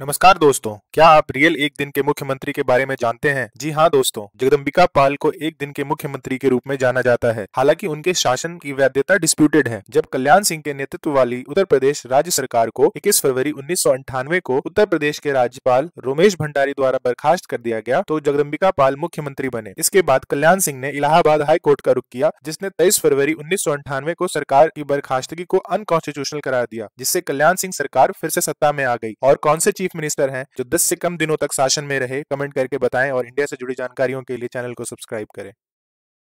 नमस्कार दोस्तों क्या आप रियल एक दिन के मुख्यमंत्री के बारे में जानते हैं जी हाँ दोस्तों जगदम्बिका पाल को एक दिन के मुख्यमंत्री के रूप में जाना जाता है हालांकि उनके शासन की वैधता डिस्प्यूटेड है जब कल्याण सिंह के नेतृत्व वाली उत्तर प्रदेश राज्य सरकार को 21 फरवरी उन्नीस को उत्तर प्रदेश के राज्यपाल रोमेश भंडारी द्वारा बर्खास्त कर दिया गया तो जगदम्बिका पाल मुख्यमंत्री बने इसके बाद कल्याण सिंह ने इलाहाबाद हाई कोर्ट का रुख किया जिसने तेईस फरवरी उन्नीस को सरकार की बर्खास्तगी को अनकॉन्स्टिट्यूशनल करार दिया जिससे कल्याण सिंह सरकार फिर से सत्ता में आ गई और कौन से चीज चीफ मिनिस्टर हैं जो 10 से कम दिनों तक शासन में रहे कमेंट करके बताएं और इंडिया से जुड़ी जानकारियों के लिए चैनल को सब्सक्राइब करें